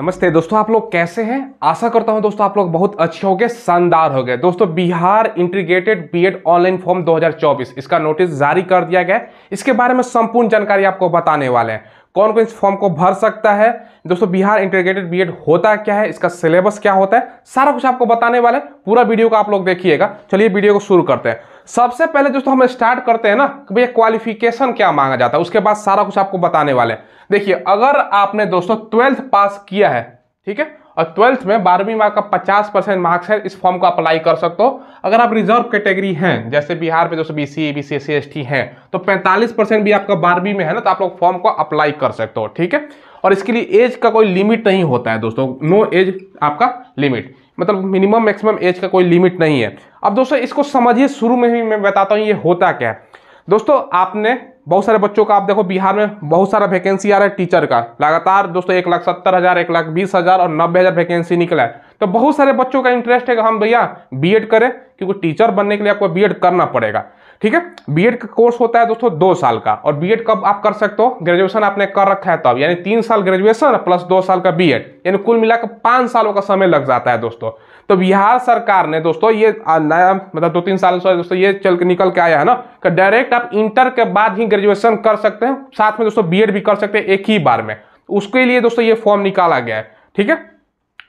नमस्ते दोस्तों आप लोग कैसे हैं आशा करता हूं दोस्तों आप लोग बहुत अच्छे हो गए शानदार हो गए दोस्तों Bihar integrated B Ed online form 2024 इसका नोटिस जारी कर दिया गया है इसके बारे में संपूर्ण जानकारी आपको बताने वाले हैं कौन कौन इस फॉर्म को भर सकता है दोस्तों बिहार इंटीग्रेटेड बीएड होता क्या है इसका सिलेबस क्या होता है सारा कुछ आपको बताने वाले पूरा वीडियो को आप लोग देखिएगा चलिए वीडियो को शुरू करते हैं सबसे पहले दोस्तों हम स्टार्ट करते हैं ना कि भैया क्वालिफिकेशन क्या मांगा जाता है उसके बाद सारा कुछ आपको बताने वाले देखिए अगर आपने दोस्तों ट्वेल्थ पास किया है ठीक है और ट्वेल्थ में बारहवीं मार्क का पचास परसेंट मार्क्स है इस फॉर्म को अप्लाई कर सकते हो अगर आप रिजर्व कैटेगरी हैं जैसे बिहार में जो B C B C S C S T हैं तो पैंतालीस परसेंट भी आपका बारहवीं में है ना तो आप लोग फॉर्म को अप्लाई कर सकते हो ठीक है और इसके लिए एज का कोई लिमिट नहीं होता है दोस्तों नो एज आपका लिमिट मतलब मिनिमम मैक्सिमम एज का कोई लिमिट नहीं है अब दोस्तों इसको समझिए शुरू में ही मैं बताता हूँ ये होता क्या है दोस्तों आपने बहुत सारे बच्चों का आप देखो बिहार में बहुत सारा वैकेंसी आ रहा है टीचर का लगातार दोस्तों एक लाख सत्तर हज़ार एक लाख बीस हज़ार और नब्बे हज़ार वैकेंसी निकला है तो बहुत सारे बच्चों का इंटरेस्ट है कि हम भैया बीएड करें क्योंकि टीचर बनने के लिए आपको बीएड करना पड़ेगा ठीक है बीएड का कोर्स होता है दोस्तों दो साल का और बीएड कब आप कर सकते हो ग्रेजुएशन आपने कर रखा है तब यानी तीन साल ग्रेजुएशन प्लस दो साल का बीएड यानी कुल मिलाकर पांच सालों का समय लग जाता है दोस्तों तो बिहार सरकार ने दोस्तों ये नया मतलब दो तीन साल से दोस्तों ये चल के निकल के आया है ना कि डायरेक्ट आप इंटर के बाद ही ग्रेजुएशन कर सकते हैं साथ में दोस्तों बीएड भी कर सकते हैं एक ही बार में उसके लिए दोस्तों ये फॉर्म निकाला गया है ठीक है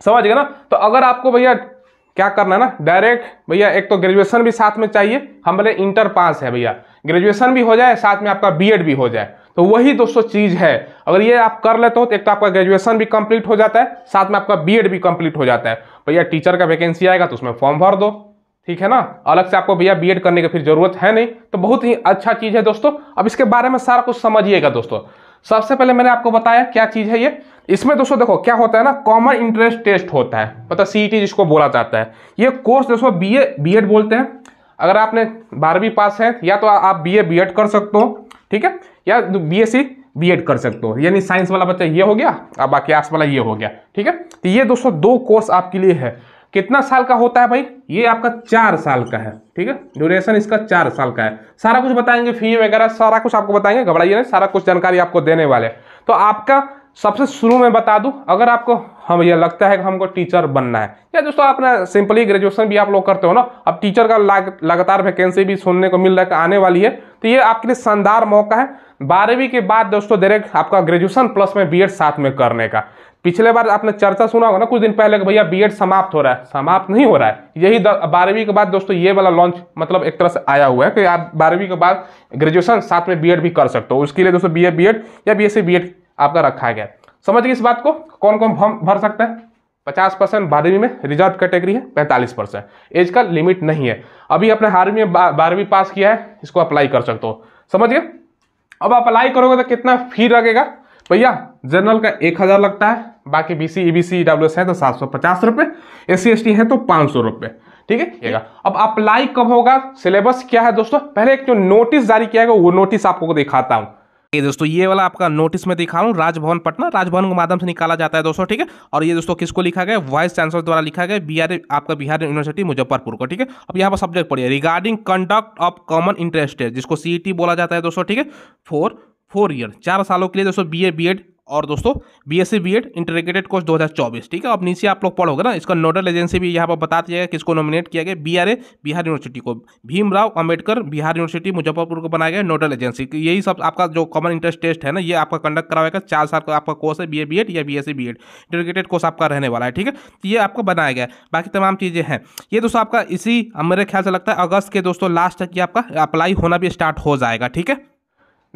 समझ गए ना तो अगर आपको भैया क्या करना है ना डायरेक्ट भैया एक तो ग्रेजुएशन भी साथ में चाहिए हम बोले इंटर पास है भैया ग्रेजुएशन भी हो जाए साथ में आपका बीएड भी हो जाए तो वही दोस्तों चीज़ है अगर ये आप कर लेते हो तो एक तो आपका ग्रेजुएशन भी कंप्लीट हो जाता है साथ में आपका बीएड भी कंप्लीट हो जाता है भैया टीचर का वैकेंसी आएगा तो उसमें फॉर्म भर दो ठीक है ना अलग से आपको भैया बी करने की फिर जरूरत है नहीं तो बहुत ही अच्छा चीज़ है दोस्तों अब इसके बारे में सारा कुछ समझिएगा दोस्तों सबसे पहले मैंने आपको बताया क्या चीज़ है ये इसमें दोस्तों देखो क्या होता है ना कॉमन इंटरेस्ट टेस्ट होता है मतलब सी e जिसको बोला जाता है ये कोर्स दोस्तों बी ए बी एड बोलते हैं अगर आपने बारहवीं पास है या तो आप बी ए बी एड कर सकते हो ठीक है या B S C B Ed कर सकते हो यानी साइंस वाला बच्चा ये हो गया अब बाकी आर्ट्स वाला ये हो गया ठीक है तो ये दोस्तों दो कोर्स आपके लिए है कितना साल का होता है भाई ये आपका चार साल का है ठीक है ड्यूरेशन इसका चार साल का है सारा कुछ बताएंगे फी वगैरह सारा कुछ आपको बताएंगे घबराइए नहीं सारा कुछ जानकारी आपको देने वाले तो आपका सबसे शुरू में बता दूं अगर आपको हम हाँ यह लगता है कि हमको टीचर बनना है या दोस्तों आपने सिंपली ग्रेजुएशन भी आप लोग करते हो ना अब टीचर का लाग, लगातार वैकेंसी भी सुनने को मिल रहा है आने वाली है तो ये आपके लिए शानदार मौका है बारहवीं के बाद दोस्तों डायरेक्ट आपका ग्रेजुएशन प्लस में बी साथ में करने का पिछले बार आपने चर्चा सुना होगा ना कुछ दिन पहले भैया बीएड समाप्त हो रहा है समाप्त नहीं हो रहा है यही बारहवीं के बाद दोस्तों ये वाला लॉन्च मतलब एक तरह से आया हुआ है कि आप बारहवीं के बाद ग्रेजुएशन साथ में बीएड भी कर सकते हो उसके लिए दोस्तों बीए बीएड या बीएससी बीएड आपका रखा गया समझ गए इस बात को कौन कौन फॉर्म भर सकता है पचास परसेंट बारहवीं में रिजर्व कैटेगरी है पैंतालीस परसेंट एज का लिमिट नहीं है अभी अपने हारवी में बारहवीं पास किया है इसको अप्लाई कर सकते हो समझिए अब अप्लाई करोगे तो कितना फी लगेगा भैया जनरल का एक हज़ार लगता है बाकी B C E B C W S है तो सात सौ पचास रुपये एस सी एस टी है तो पाँच सौ रुपये ठीक है अब अप्लाई कब होगा सिलेबस क्या है दोस्तों पहले एक जो नोटिस जारी किया गया वो नोटिस आपको दिखाता हूँ ये दोस्तों ये वाला आपका नोटिस में दिखा रहा हूँ राजभवन पटना राजभवन के माध्यम से निकाला जाता है दोस्तों ठीक है और ये दोस्तों किसको लिखा गया वाइस चांसलर द्वारा लिखा गया बिहार आपका बिहार यूनिवर्सिटी मुजफ्फरपुर को ठीक है अब यहाँ पर सब्जेक्ट पढ़िए regarding conduct of common interest जिसको सीईटी e बोला जाता है दोस्तों ठीक है फोर फोर ईयर चार सालों के लिए दोस्तों बी ए बी एड और दोस्तों B S C B Ed integrated course 2024 ठीक है अब नीचे आप लोग पढ़ोगे ना इसका नोडल एजेंसी भी यहाँ पर बता दिया किसको नॉमिनेट किया गया बी ए बिहार यूनिवर्सिटी को भीमराव अंबेडकर बिहार यूनिवर्सिटी मुजफ्फरपुर को बनाया गया नोडल तो एजेंसी यही सब आपका जो कॉमन इंटरेस्ट टेस्ट है ना ये आपका कंडक्ट करवाएगा चार साल का आपका कोर्स है बी ए बी एड या B S C B Ed integrated course आपका रहने वाला है ठीक है तो ये आपका बनाया गया बाकी तमाम चीज़ें हैं ये दोस्तों आपका इसी मेरे ख्याल से लगता है अगस्त के दोस्तों लास्ट तक ये आपका अप्लाई होना भी स्टार्ट हो जाएगा ठीक है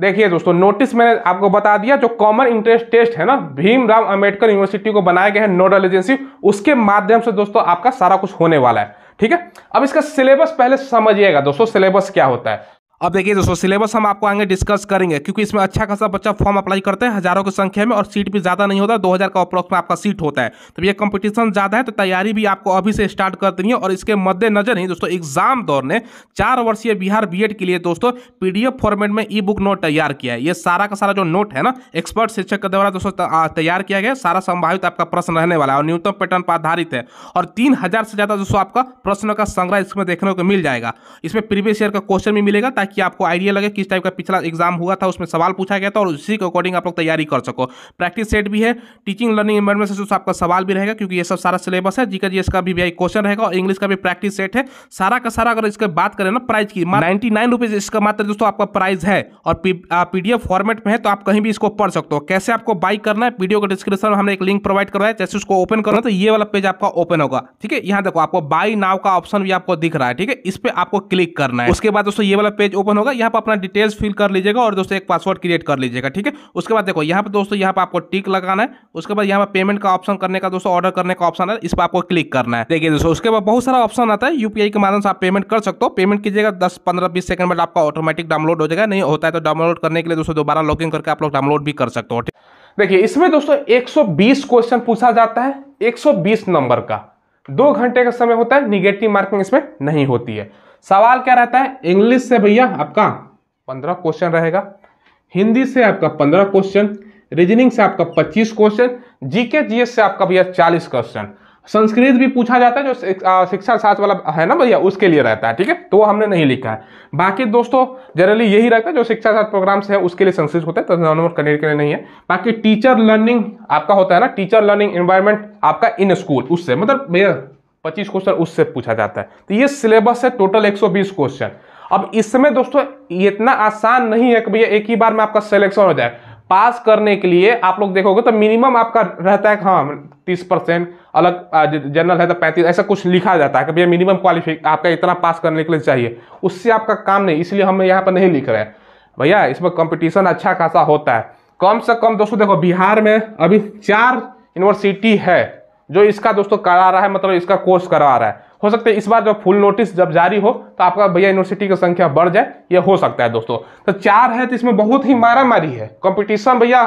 देखिए दोस्तों नोटिस मैंने आपको बता दिया जो कॉमन इंटरेस्ट टेस्ट है ना भीमराव अंबेडकर यूनिवर्सिटी को बनाया गया है नोडल एजेंसी उसके माध्यम से दोस्तों आपका सारा कुछ होने वाला है ठीक है अब इसका सिलेबस पहले समझिएगा दोस्तों सिलेबस क्या होता है अब देखिए दोस्तों सिलेबस हम आपको आगे डिस्कस करेंगे क्योंकि इसमें अच्छा खासा बच्चा फॉर्म अप्लाई करते हैं हजारों की संख्या में और सीट भी ज़्यादा नहीं होता दो हज़ार का अप्रोक्स में आपका सीट होता है तो ये कंपटीशन ज़्यादा है तो तैयारी भी आपको अभी से स्टार्ट कर देनी है और इसके मद्देनजर ही दोस्तों एग्जाम दौर ने चार वर्षीय बिहार बी के लिए दोस्तों पी फॉर्मेट में ई बुक नोट तैयार किया है ये सारा का सारा जो नोट है ना एक्सपर्ट शिक्षक के द्वारा दोस्तों तैयार किया गया सारा संभावित आपका प्रश्न रहने वाला है और न्यूनतम पैटर्न पर आधारित है और तीन से ज़्यादा दोस्तों आपका प्रश्न का संग्रह इसमें देखने को मिल जाएगा इसमें प्रीवियस ईयर का क्वेश्चन भी मिलेगा ताकि ताकि आपको आइडिया लगे किस टाइप का पिछला एग्जाम हुआ था उसमें सवाल पूछा गया था और उसी के अकॉर्डिंग आप लोग तैयारी कर सको प्रैक्टिस सेट भी है टीचिंग लर्निंग एनवायरमेंट से आपका सवाल भी रहेगा क्योंकि ये सब सारा सिलेबस है जी का जी इसका भी क्वेश्चन रहेगा और इंग्लिश का भी प्रैक्टिस सेट है सारा का सारा अगर इसके बात करें ना प्राइस की नाइनटी नाइन रुपीज इसका मात्र दोस्तों आपका प्राइस है और पीडीएफ फॉर्मेट में है तो आप कहीं भी इसको पढ़ सकते हो कैसे आपको बाई करना है वीडियो के डिस्क्रिप्शन में हमने एक लिंक प्रोवाइड करवाया जैसे उसको ओपन करना तो ये वाला पेज आपका ओपन होगा ठीक है यहाँ देखो आपको बाई नाव का ऑप्शन भी आपको दिख रहा है ठीक है इस पर आपको क्लिक करना है उसके बाद दोस्तों ये वाला पेज ओपन होगा यहाँ पर अपना डिटेल्स फिल कर लीजिएगा और दोस्तों एक पासवर्ड क्रिएट कर लीजिएगा ठीक है उसके बाद देखो यहाँ पर दोस्तों यहाँ पर आपको टिक लगाना है उसके बाद यहाँ पर पेमेंट का ऑप्शन करने का दोस्तों ऑर्डर करने का ऑप्शन है इस पर आपको क्लिक करना है देखिए दोस्तों उसके बाद बहुत सारा ऑप्शन आता है यूपीआई के माध्यम से आप पेमेंट कर सकते हो पेमेंट कीजिएगा दस पंद्रह बीस सेकंड बाद आपका ऑटोमेटिक डाउनलोड हो जाएगा नहीं होता है तो डाउनलोड करने के लिए दोस्तों दोबारा लॉगिन करके आप लोग डाउनलोड भी कर सकते हो देखिए इसमें दोस्तों 120 क्वेश्चन पूछा जाता है 120 नंबर का दो घंटे का समय होता है निगेटिव मार्किंग इसमें नहीं होती है सवाल क्या रहता है इंग्लिश से भैया आपका पंद्रह क्वेश्चन रहेगा हिंदी से आपका पंद्रह क्वेश्चन रीजनिंग से आपका पच्चीस क्वेश्चन जीके जीएस से आपका भैया चालीस क्वेश्चन संस्कृत भी पूछा जाता है जो शिक्षा शास्त्र वाला है ना भैया उसके लिए रहता है ठीक है तो हमने नहीं लिखा है बाकी दोस्तों जनरली यही रहता है जो शिक्षा शास्त्र से है उसके लिए संस्कृत होता है तो नॉनवर्क करने के लिए नहीं है बाकी टीचर लर्निंग आपका होता है ना टीचर लर्निंग एनवायरमेंट आपका इन स्कूल उससे मतलब भैया पच्चीस क्वेश्चन उससे पूछा जाता है तो ये सिलेबस है टोटल एक सौ बीस क्वेश्चन अब इसमें दोस्तों इतना आसान नहीं है कि भैया एक ही बार में आपका सिलेक्शन हो जाए पास करने के लिए आप लोग देखोगे तो मिनिमम आपका रहता है हाँ तीस परसेंट अलग जनरल है तो पैंतीस ऐसा कुछ लिखा जाता है कि भैया मिनिमम क्वालिफिक आपका इतना पास करने के लिए चाहिए उससे आपका काम नहीं इसलिए हम यहाँ पर नहीं लिख रहे हैं भैया इसमें कंपटीशन अच्छा खासा होता है कम से कम दोस्तों देखो बिहार में अभी चार यूनिवर्सिटी है जो इसका दोस्तों करा रहा है मतलब इसका कोर्स करवा रहा है हो सकता है इस बार जब फुल नोटिस जब जारी हो तो आपका भैया यूनिवर्सिटी की संख्या बढ़ जाए ये हो सकता है दोस्तों तो चार है तो इसमें बहुत ही मारा मारी है कंपटीशन भैया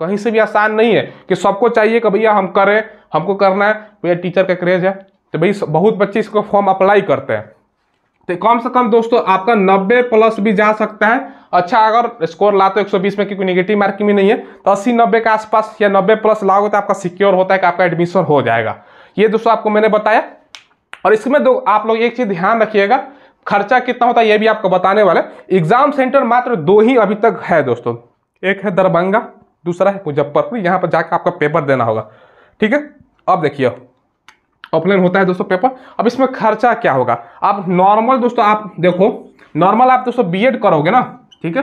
कहीं से भी आसान नहीं है कि सबको चाहिए कि भैया हम करें हमको करना है भैया टीचर का क्रेज है तो भैया बहुत बच्चे इसको फॉर्म अप्लाई करते हैं तो कम से कम दोस्तों आपका 90 प्लस भी जा सकता है अच्छा अगर स्कोर ला तो 120 में क्योंकि नेगेटिव मार्किंग में नहीं है तो अस्सी नब्बे के आसपास या नब्बे प्लस लाओगे तो आपका सिक्योर होता है कि आपका एडमिशन हो जाएगा ये दोस्तों आपको मैंने बताया और इसमें दो आप लोग एक चीज़ ध्यान रखिएगा खर्चा कितना होता है ये भी आपको बताने वाला है एग्जाम सेंटर मात्र दो ही अभी तक है दोस्तों एक है दरभंगा दूसरा है मुजफ्फरपुर यहाँ पर जाकर आपका पेपर देना होगा ठीक है अब देखिए ऑफलाइन होता है दोस्तों पेपर अब इसमें खर्चा क्या होगा आप नॉर्मल दोस्तों आप देखो नॉर्मल आप दोस्तों बीएड करोगे ना ठीक है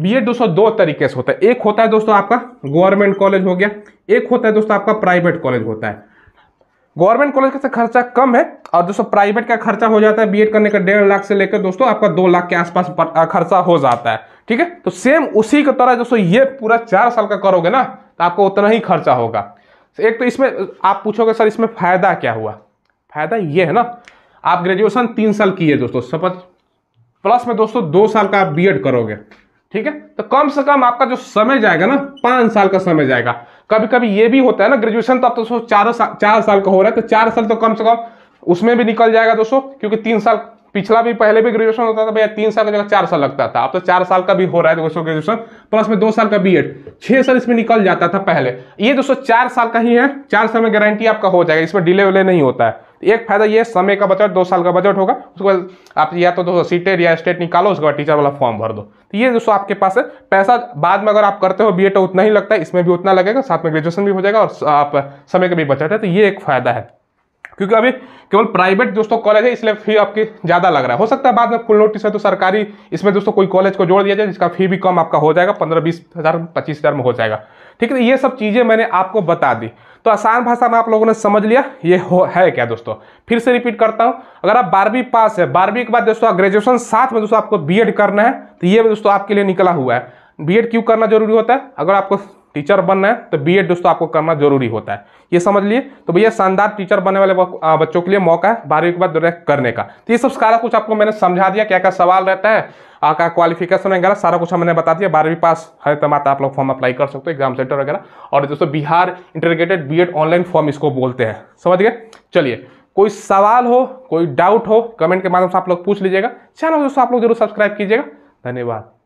बीएड दोस्तों दो तरीके से होता है एक होता है दोस्तों आपका गवर्नमेंट कॉलेज हो गया एक होता है दोस्तों आपका प्राइवेट कॉलेज होता है गवर्नमेंट कॉलेज का खर्चा कम है और दोस्तों प्राइवेट का खर्चा हो जाता है बीएड करने का डेढ़ लाख से लेकर दोस्तों आपका दो लाख के आसपास खर्चा हो जाता है ठीक है तो सेम उसी की तरह दोस्तों ये पूरा चार साल का करोगे ना तो आपको उतना ही खर्चा होगा तो एक तो इसमें आप पूछोगे सर इसमें फ़ायदा क्या हुआ फ़ायदा ये है ना आप ग्रेजुएशन तीन साल की है दोस्तों सपोज प्लस में दोस्तों दो साल का आप बी करोगे ठीक है तो कम से कम आपका जो समय जाएगा ना पांच साल का समय जाएगा कभी कभी ये भी होता है ना ग्रेजुएशन तो आप तो चार साल चार साल का हो रहा है तो चार साल तो कम से कम उसमें भी निकल जाएगा दोस्तों क्योंकि तीन साल पिछला भी पहले भी ग्रेजुएशन होता था भैया तीन साल का जगह चार साल लगता था अब तो चार साल का भी हो रहा है दोस्तों ग्रेजुएशन प्लस में दो साल का बी एड छह साल इसमें निकल जाता था पहले ये दोस्तों चार साल का ही है चार साल में गारंटी आपका हो जाएगा इसमें डिले विले नहीं होता है तो एक फायदा ये समय का बजट दो साल का बजट होगा उसके बाद आप या तो दोस्तों सीटेड या स्टेट निकालो उसके बाद टीचर वाला फॉर्म भर दो तो ये दोस्तों आपके पास है पैसा बाद में अगर आप करते हो बी तो उतना ही लगता है इसमें भी उतना लगेगा साथ में ग्रेजुएशन भी हो जाएगा और आप समय का भी बचत है तो ये एक फायदा है क्योंकि अभी केवल प्राइवेट दोस्तों कॉलेज है इसलिए फी आपकी ज़्यादा लग रहा है हो सकता है बाद में फुल नोटिस है तो सरकारी इसमें दोस्तों कोई कॉलेज को जोड़ दिया जाए जिसका फी भी कम आपका हो जाएगा पंद्रह बीस हज़ार पच्चीस हज़ार में हो जाएगा ठीक है ये सब चीज़ें मैंने आपको बता दी तो आसान भाषा में आप लोगों ने समझ लिया ये हो है क्या दोस्तों फिर से रिपीट करता हूँ अगर आप बारहवीं पास है बारहवीं के बाद दोस्तों ग्रेजुएशन साथ में दोस्तों आपको बी करना है तो ये दोस्तों आपके लिए निकला हुआ है बी क्यों करना जरूरी होता है अगर आपको टीचर बनना है तो बीएड दोस्तों आपको करना जरूरी होता है ये समझ लिए तो भैया शानदार टीचर बनने वाले बच्चों के लिए मौका है बारहवीं के बाद करने का तो ये सब सारा कुछ आपको मैंने समझा दिया क्या क्या सवाल रहता है आपका क्वालिफिकेशन वगैरह सारा कुछ हमने बता दिया बारहवीं पास है तो आप लोग फॉर्म अप्लाई कर सकते हो एग्जाम सेंटर वगैरह और दोस्तों Bihar integrated B online form इसको बोलते हैं समझ गए चलिए कोई सवाल हो कोई डाउट हो कमेंट के माध्यम से आप लोग पूछ लीजिएगा चैनल दोस्तों आप लोग जरूर सब्सक्राइब कीजिएगा धन्यवाद